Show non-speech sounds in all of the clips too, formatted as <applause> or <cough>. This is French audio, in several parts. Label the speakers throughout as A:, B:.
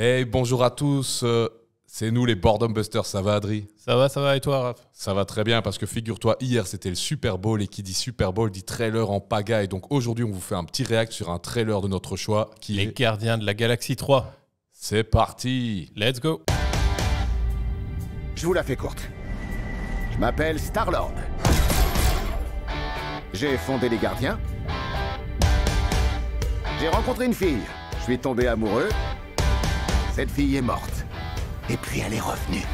A: Hey, bonjour à tous. Euh, c'est nous les Boredom Busters. Ça va, Adri Ça va, ça va. Et toi, Raph Ça va très bien parce que figure-toi, hier c'était le Super Bowl et qui dit Super Bowl dit trailer en pagaille. Donc aujourd'hui, on vous fait un petit réact sur un trailer de notre choix qui Les Gardiens de la Galaxie 3. C'est parti Let's go Je vous la fais courte. Je m'appelle Star-Lord. J'ai fondé les gardiens. J'ai rencontré une fille. Je suis tombé amoureux. Cette fille est morte. Et puis elle est revenue.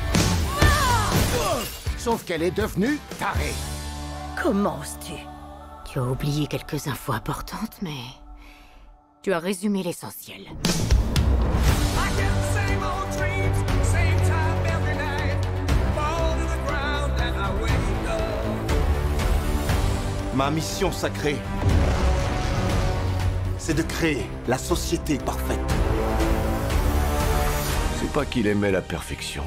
A: Sauf qu'elle est devenue tarée. Comment oses-tu Tu as oublié quelques infos
B: importantes, mais... Tu as résumé l'essentiel.
A: Ma mission sacrée, c'est de créer la société parfaite pas qu'il aimait la perfection.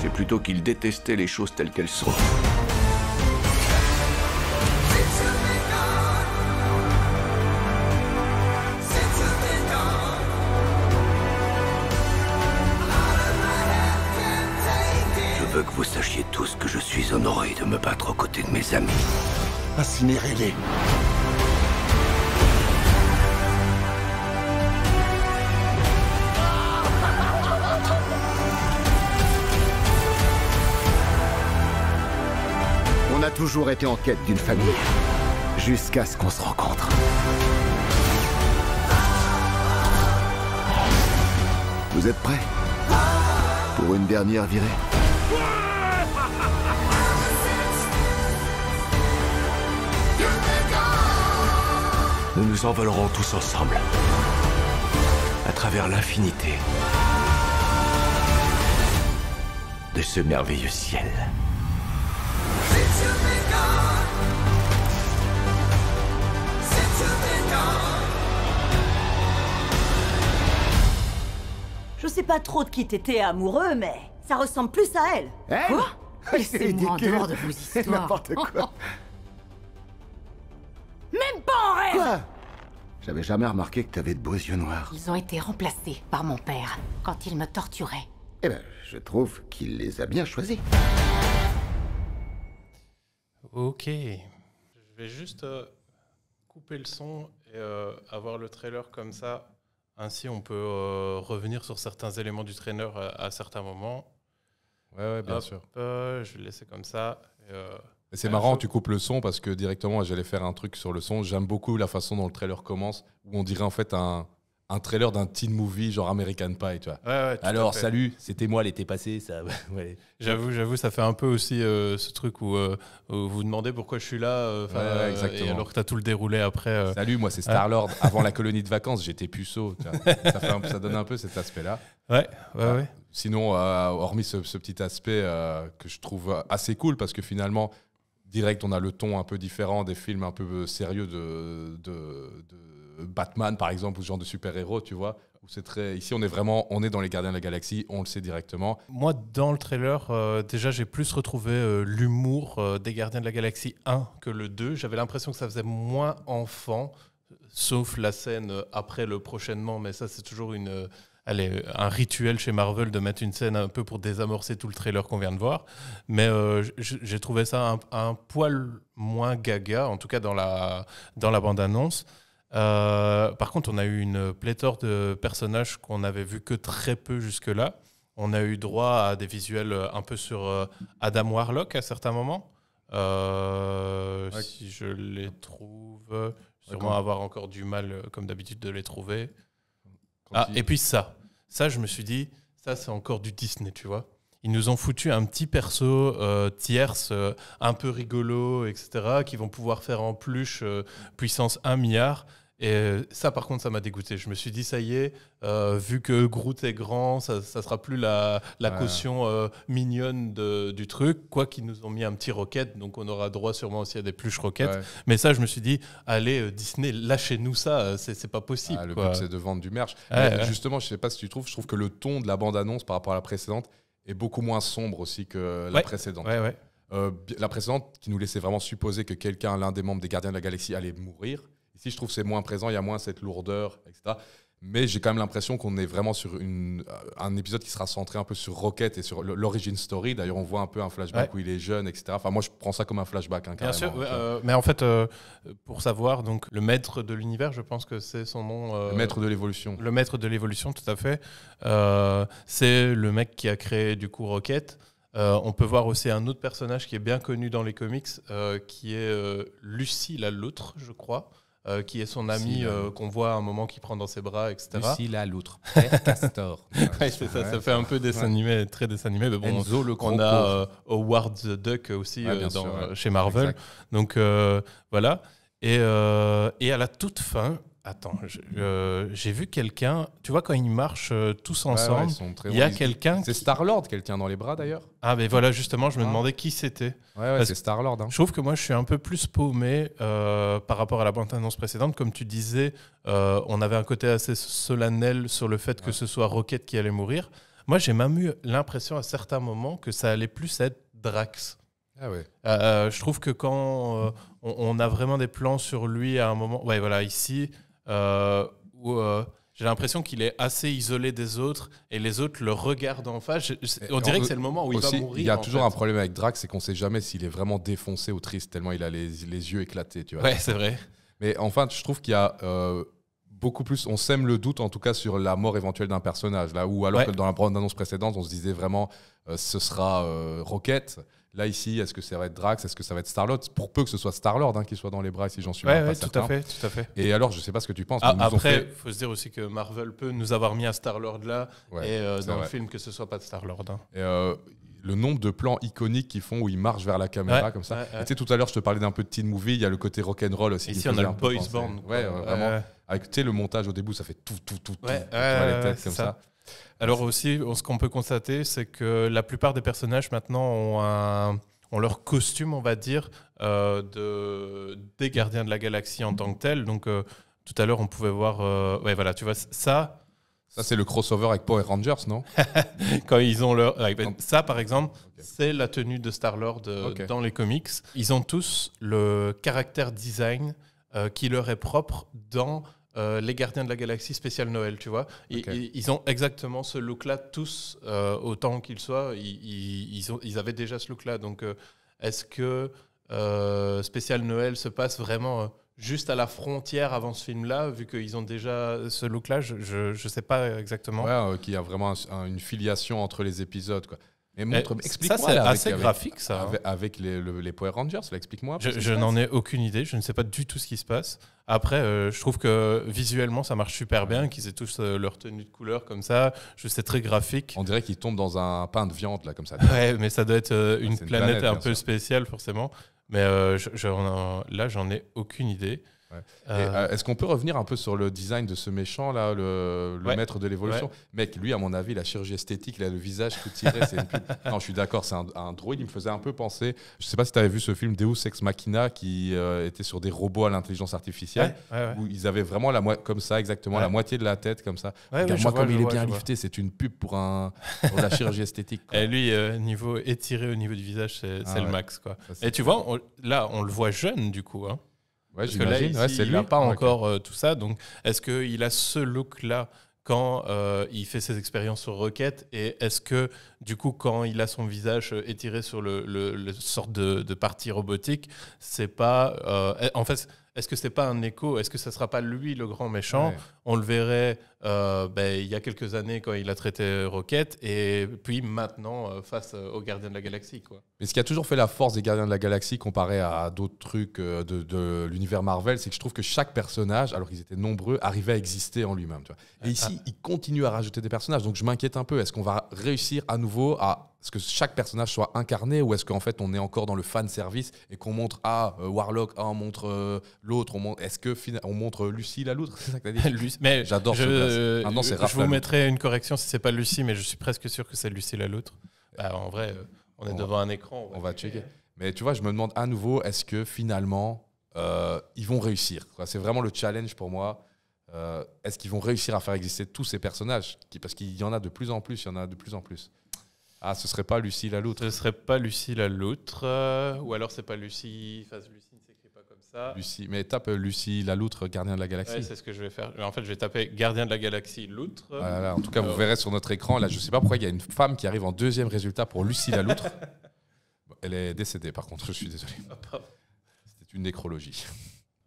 A: C'est plutôt qu'il détestait les choses telles qu'elles sont. Je veux que vous sachiez tous que je suis honoré de me battre aux côtés de mes amis.
B: Incinérez-les.
A: toujours été en quête d'une famille. Jusqu'à ce qu'on se rencontre. Vous êtes prêts Pour une dernière virée Nous nous envolerons tous ensemble. À travers l'infinité. De ce merveilleux ciel.
B: pas trop de qui t'étais amoureux, mais ça ressemble plus à
A: elle. Quoi C'est <laughs> moi en dehors de vos <laughs> histoires. N'importe quoi. <laughs> Même pas en rêve Quoi J'avais jamais remarqué que t'avais de beaux yeux noirs. Ils
B: ont été remplacés par mon père quand il me torturait.
A: Eh ben, je trouve qu'il les a
B: bien choisis. Ok. Je vais juste euh, couper le son et euh, avoir le trailer comme ça ainsi, on peut euh, revenir sur certains éléments du trainer euh, à, certains moments. Ouais, bien sûr. Euh, je vais laisser comme ça. c'est marrant, tu
A: coupes le son parce que directement, j'allais faire un truc sur le son. J'aime beaucoup la façon dont le trailer commence, où on dirait en fait un, un trailer d'un teen movie genre American Pie, tu vois. Ouais, Alors salut, c'était moi l'été passé, ça. <laughs>
B: J'avoue, j'avoue, ça fait un peu aussi euh, ce truc euh, où, vous demandez pourquoi je suis là, euh, exactement. Et alors
A: que t'as tout le déroulé après. Salut, moi c'est ah. Star Lord. <laughs> Avant la colonie de vacances, j'étais puceau. Tu vois. ça, donne un peu cet aspect-là. Ouais, ouais, ah, ouais. Sinon, hormis ce, petit aspect que je trouve assez cool parce que finalement, direct, on a le ton un peu différent des films un peu euh, sérieux de, Batman, par exemple, ou ce genre de super-héros, tu vois. Où c'est très... Ici, on est vraiment on est dans les Gardiens de la Galaxie, on le sait directement. Moi, dans le trailer,
B: euh, déjà, j'ai plus retrouvé euh, l'humour des Gardiens de la Galaxie 1 que le 2. J'avais l'impression que ça faisait moins enfant, sauf la scène après le prochainement, mais ça, c'est toujours une allez, un rituel chez Marvel de mettre une scène un peu pour désamorcer tout le trailer qu'on vient de voir. Mais euh, j'ai trouvé ça un, poil moins gaga, en tout cas dans la, dans la bande-annonce. Euh, par contre, on a eu une pléthore de personnages qu'on n'avait vu que très peu jusque-là. On a eu droit à des visuels un peu sur euh, Adam Warlock à certains moments. Si je les trouve, sûrement avoir encore du mal, comme d'habitude, de les trouver. Ah, et puis ça. Ça, je me suis dit, ça, c'est encore du Disney, tu vois. Ils nous ont foutu un petit perso euh, tierce, euh, un peu rigolo, etc., qui vont pouvoir faire en plus euh, puissance 1 milliard. Et ça, par contre, ça m'a dégoûté. Je me suis dit, ça y est, euh, vu que Groot est grand, ça, ça sera plus la, la caution euh, mignonne du truc. Quoi qu'ils nous ont mis un petit Rocket, donc on aura droit sûrement aussi à des pluches Rocket. Mais ça, je me suis dit,
A: allez, euh, Disney, lâchez-nous ça, c'est pas possible. Ah, le but, c'est de vendre du merch. justement, je sais pas si tu trouves, je trouve que le ton de la bande-annonce par rapport à la précédente est beaucoup moins sombre aussi que la précédente. la précédente qui nous laissait vraiment supposer que quelqu'un, l'un des membres des Gardiens de la Galaxie, allait mourir. Ici, je trouve que c'est moins présent, il y a moins cette lourdeur, etc. Mais j'ai quand même l'impression qu'on est vraiment sur une, euh, un épisode qui sera centré un peu sur Rocket et sur l'origin story. D'ailleurs, on voit un peu un flashback où il est jeune, etc. Enfin, moi, je prends ça comme un flashback. Hein, bien sûr, euh,
B: mais en fait, euh, pour savoir, donc le maître de l'univers, je pense que c'est son nom. le maître de l'évolution. Le maître de l'évolution, tout à fait. c'est le mec qui a créé du coup Rocket. on peut voir aussi un autre personnage qui est bien connu dans les comics, qui est Lucie, la loutre je crois. Euh, qui est son ami euh, qu'on voit à un moment qui prend dans ses bras, etc. Lucille à l'autre. <laughs> Castor. c'est ça, ça fait un peu dessin animé, très dessin animé. Mais bon, Enzo, le on a euh, Howard the Duck aussi euh, chez Marvel. Donc voilà. Et, et à la toute fin, Attends, euh, j'ai vu quelqu'un. Tu vois, quand ils marchent euh, tous ensemble, il y a
A: quelqu'un. C'est Starlord Star-Lord, tient dans les bras d'ailleurs. Ah, mais voilà, justement, je me ah. demandais qui c'était. Ouais, ouais c'est Star-Lord. Hein. Je
B: trouve que moi, je suis un peu plus paumé euh, par rapport à la bande-annonce précédente. Comme tu disais, on avait un côté assez solennel sur le fait que ce soit Rocket qui allait mourir. Moi, j'ai même eu l'impression à certains moments que ça allait plus être Drax. Ah ouais. je trouve que quand on, on, a vraiment des plans sur lui à un moment. Ouais, voilà, ici. Euh, où euh, j'ai l'impression qu'il est assez isolé des autres et les autres le regardent en face. on dirait que c'est le moment où il va mourir. Il y a toujours un problème
A: avec Drax, c'est qu'on ne sait jamais s'il est vraiment défoncé ou triste, tellement il a les, yeux éclatés. Tu vois. Ouais, c'est vrai. Mais enfin, je trouve qu'il y a euh, beaucoup plus. On sème le doute, en tout cas, sur la mort éventuelle d'un personnage. Là où, alors que dans la bande annonce précédente, on se disait vraiment ce sera Roquette Rocket. Là, ici, est-ce que ça va être Drax Est-ce que ça va être Starlord Pour peu que ce soit Starlord hein, qui soit dans les bras, si j'en suis ouais, pas tout à fait, tout à fait. Et alors, je ne sais pas ce que tu penses. Ah, après,
B: il faut se dire aussi que Marvel peut nous avoir mis à Starlord là, et euh, dans le film, que ce soit pas de Starlord. Hein.
A: Euh, le nombre de plans iconiques qu'ils font où ils marchent vers la caméra comme ça. tu sais, tout à l'heure, je te parlais d'un petit de movie, il y a le côté rock roll aussi. Ici, on a le boys band. Ouais, vraiment. Avec, tu sais, le montage au début, ça fait tout, tout, tout, tout. Les têtes comme ça.
B: Alors aussi, ce qu'on peut constater, c'est que la plupart des personnages maintenant ont, leur costume, on va dire, euh, de, des gardiens de la galaxie en tant que tel. Donc euh, tout à l'heure, on pouvait voir... Euh, voilà, tu vois, ça... Ça, c'est le crossover avec Power Rangers, non <laughs> Quand ils ont leur. Ben, ça, par exemple, c'est la tenue de Star-Lord dans les comics. Ils ont tous le caractère design qui leur est propre dans euh, les Gardiens de la Galaxie spécial Noël, tu vois. Ils, ont exactement ce look-là, tous, euh, autant qu'ils soient, ils, avaient déjà ce look-là. Donc, euh, est-ce que spécial Noël se passe vraiment juste à la frontière avant ce film-là, vu qu'ils ont déjà ce look-là Je ne sais pas exactement.
A: qui qu'il a vraiment une filiation entre les épisodes, quoi explique eh, Ça, c'est assez graphique, ça. Avec, hein. les, les, Power Rangers, explique-moi. Je, n'en ai
B: aucune idée, je ne sais pas du tout ce qui se passe. Après, euh, je trouve que visuellement, ça marche super bien, qu'ils aient tous euh, leur tenue de couleur comme ça. Je sais, très graphique. On dirait qu'ils tombent dans un pain de viande, là, comme ça. <laughs> Ouais, mais ça doit être euh, ah, une, planète un peu spéciale, forcément. Mais je, là, j'en ai
A: aucune idée. Euh. Euh, est-ce qu'on peut revenir un peu sur le design de ce méchant là, le, maître de l'évolution Mec, lui, à mon avis, la chirurgie esthétique, là, le visage tout tiré, c'est une <laughs> Non, je suis d'accord, c'est un, droïde. Il me faisait un peu penser. Je sais pas si tu avais vu ce film Deus Ex Machina qui euh, était sur des robots à l'intelligence artificielle où ils avaient vraiment la comme ça exactement la moitié de la tête comme ça. moi, comme il est bien lifté, c'est une pub pour la chirurgie esthétique. <laughs> Et lui, niveau
B: étiré au niveau du visage, c'est ah le max quoi. Et tu vois, là, on le voit jeune du coup. Hein. Ouais, Parce là, il n'a pas encore euh, tout ça. Donc, est-ce qu'il a ce look-là quand euh, il fait ses expériences sur Rocket Et est-ce que, du coup, quand il a son visage euh, étiré sur le, le, sorte de, partie robotique, c'est pas. en fait, est-ce que c'est pas un écho Est-ce que ça sera pas lui le grand méchant On le verrait euh, ben, il y a quelques années quand il a traité Rocket et puis maintenant euh, face euh, aux Gardiens de la Galaxie. Quoi.
A: Mais ce qui a toujours fait la force des Gardiens de la Galaxie comparé à d'autres trucs de, de l'univers Marvel, c'est que je trouve que chaque personnage, alors qu'ils étaient nombreux, arrivait à exister en lui-même. Et ici, il continue à rajouter des personnages, donc je m'inquiète un peu. Est-ce qu'on va réussir à nouveau à ce que chaque personnage soit incarné ou est-ce qu'en fait on est encore dans le fan service et qu'on montre à ah, Warlock, ah, on montre l'autre, on est-ce que on montre lucie la l'autre <laughs> C'est ça que as dit <laughs> Mais j'adore. Euh, je vous mettrai
B: une correction si c'est pas Lucie, mais je suis presque sûr que c'est Lucie la l'autre. Bah, en vrai, euh,
A: on est devant un écran. On, va checker. Mais tu vois, je me demande à nouveau, est-ce que finalement, euh, ils vont réussir C'est vraiment le challenge pour moi. est-ce qu'ils vont réussir à faire exister tous ces personnages Parce qu'il y en a de plus en plus, il y en a de plus en plus. Ah, ce serait pas Lucie la l'autre. Ce serait pas Lucie la
B: l'autre, ou alors c'est pas Lucie, face Lucie Lucie,
A: mais tape euh, Lucie la loutre, gardien de la galaxie.
B: c'est ce que je vais faire. En fait, je vais taper gardien de la galaxie loutre.
A: Ah en tout cas, vous verrez sur notre écran, là, je sais pas pourquoi il y a une femme qui arrive en deuxième résultat pour Lucie la loutre. <laughs> Elle est décédée, par contre, je suis désolé. Ah, C'était une nécrologie.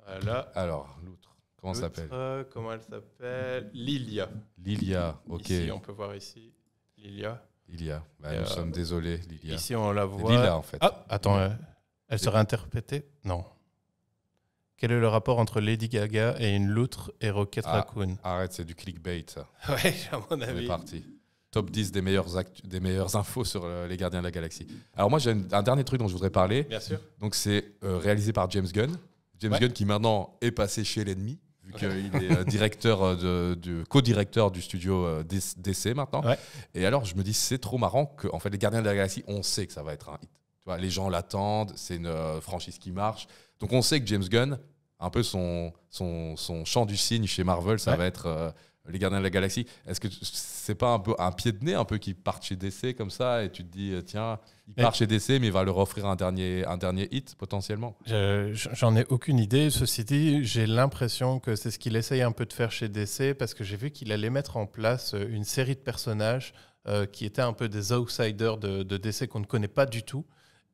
A: Voilà. Alors, loutre. Comment s'appelle
B: Comment elle s'appelle Lilia. Lilia, ok. Ici, on peut voir ici. Lilia. Lilia. Bah, nous euh, sommes désolés, Lilia. Ici, on la voit. Lilia, en fait. Ah, attends, elle serait interprétée Non. Quel est le rapport entre Lady Gaga et une loutre et Rocket ah,
A: Raccoon Arrête, c'est du clickbait, <laughs> Oui, à mon avis. C'est parti. Top 10 des meilleures, des meilleures infos sur euh, les gardiens de la galaxie. Alors, moi, j'ai un dernier truc dont je voudrais parler. Bien sûr. Donc, c'est euh, réalisé par James Gunn. James Gunn qui maintenant est passé chez l'ennemi, vu qu'il est euh, directeur de, co-directeur du studio DC maintenant. Et alors, je me dis, c'est trop marrant que, fait, les gardiens de la galaxie, on sait que ça va être un hit. vois, les gens l'attendent, c'est une franchise qui marche. Donc on sait que James Gunn, un peu son, son, champ du signe chez Marvel, ça va être euh, les Gardiens de la Galaxie. Est-ce que c'est pas un peu un pied de nez un peu qui part chez DC comme ça et tu te dis euh, tiens il part chez DC mais il va leur offrir un dernier un dernier hit potentiellement
B: J'en ai aucune idée. Ceci dit, j'ai l'impression que c'est ce qu'il essaye un peu de faire chez DC parce que j'ai vu qu'il allait mettre en place euh, une série de personnages qui étaient un peu des outsiders de, de DC qu'on ne connaît pas du tout.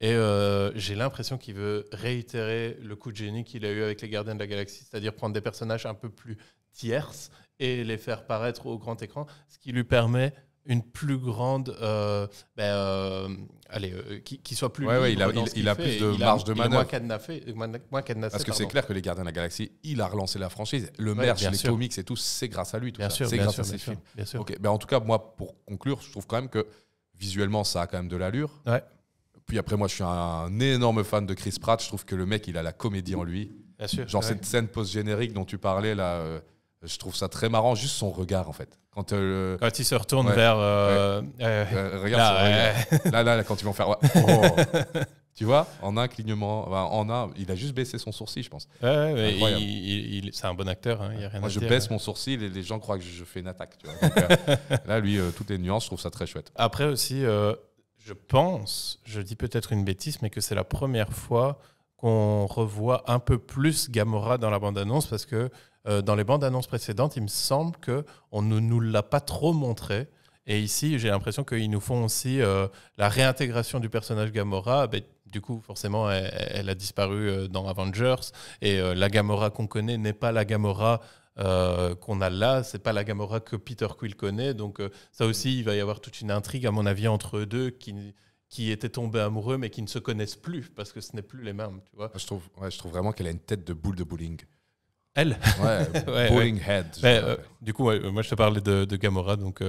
B: Et euh, j'ai l'impression qu'il veut réitérer le coup de génie qu'il a eu avec les Gardiens de la Galaxie, c'est-à-dire prendre des personnages un peu plus tierces et les faire paraître au grand écran, ce qui lui permet une plus grande, euh, ben, euh, allez,
A: qui, soit plus. Ouais, il a, plus de marge de manœuvre.
B: Moins cadenassé, Parce que c'est clair que
A: les Gardiens de la Galaxie, il a relancé la franchise. Le ouais, merch, les comics et tout, c'est grâce à lui. Tout ça. sûr, c'est grâce à ses films. bien sûr. Ben, en tout cas, moi, pour conclure, je trouve quand même que visuellement, ça a quand même de l'allure. Ouais. Puis après, moi, je suis un énorme fan de Chris Pratt. Je trouve que le mec, il a la comédie en lui. Bien sûr. Genre cette scène post-générique dont tu parlais, là, euh, je trouve ça très marrant, juste son regard, en fait. Quand, euh, quand il se retourne vers. Euh, regarde là, Là, là, quand ils vont faire. Oh. <laughs> Tu vois, en un clignement, en un, il a juste baissé son sourcil, je pense. Ouais, c'est un bon acteur, hein, Moi, je baisse hein. mon sourcil et les gens croient que je fais une attaque. <laughs> là, lui, toutes les nuances, je trouve ça très chouette. Après aussi, je pense,
B: je dis peut-être une bêtise, mais que c'est la première fois qu'on revoit un peu plus Gamora dans la bande-annonce, parce que euh, dans les bandes-annonces précédentes, il me semble que on ne nous l'a pas trop montré. Et ici, j'ai l'impression qu'ils nous font aussi euh, la réintégration du personnage Gamora. Ah ben, du coup, forcément, elle, a disparu euh, dans Avengers. Et la Gamora qu'on connaît n'est pas la Gamora euh, qu'on a là. C'est pas la Gamora que Peter Quill connaît. Donc euh, ça aussi, il va y avoir toute une intrigue, à mon avis, entre eux deux qui qui étaient tombés amoureux mais qui ne se connaissent plus parce que ce n'est plus les mêmes. Tu vois.
A: Je trouve, je trouve vraiment qu'elle a une tête de boule de bowling. Elle Ouais, <laughs> euh, bowling head. du coup, moi je te parlais de, de
B: Gamora, donc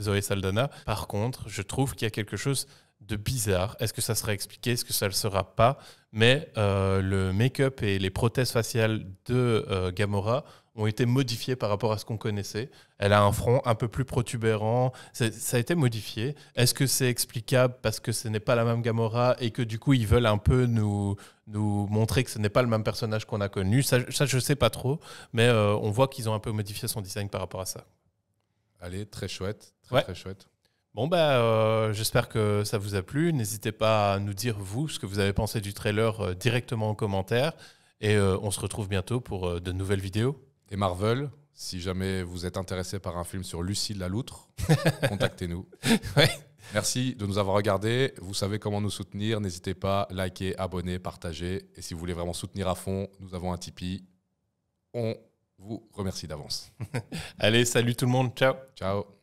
B: Zoé Saldana. Par contre, je trouve qu'il y a quelque chose de bizarre. Est-ce que ça sera expliqué Est-ce que ça ne le sera pas Mais euh, le make-up et les prothèses faciales de euh, Gamora ont été modifiées par rapport à ce qu'on connaissait. Elle a un front un peu plus protubérant. Ça a été modifié. Est-ce que c'est explicable parce que ce n'est pas la même Gamora et que du coup ils veulent un peu nous, nous montrer que ce n'est pas le même personnage qu'on a connu ça, je sais pas trop. Mais euh, on voit qu'ils ont un peu modifié son design par rapport à ça.
A: Allez, très chouette. Très, très chouette.
B: Bon, bah, euh, j'espère que ça vous a plu. N'hésitez pas à nous dire, vous, ce que vous avez pensé du trailer euh, directement en commentaire. Et euh,
A: on se retrouve bientôt pour de nouvelles vidéos. Et Marvel, si jamais vous êtes intéressé par un film sur Lucille la Loutre, <laughs> contactez-nous. Merci de nous avoir regardé, Vous savez comment nous soutenir. N'hésitez pas, à liker, abonner, partager. Et si vous voulez vraiment soutenir à fond, nous avons un Tipeee. On vous remercie d'avance. <laughs> Allez, salut tout le monde. Ciao. Ciao.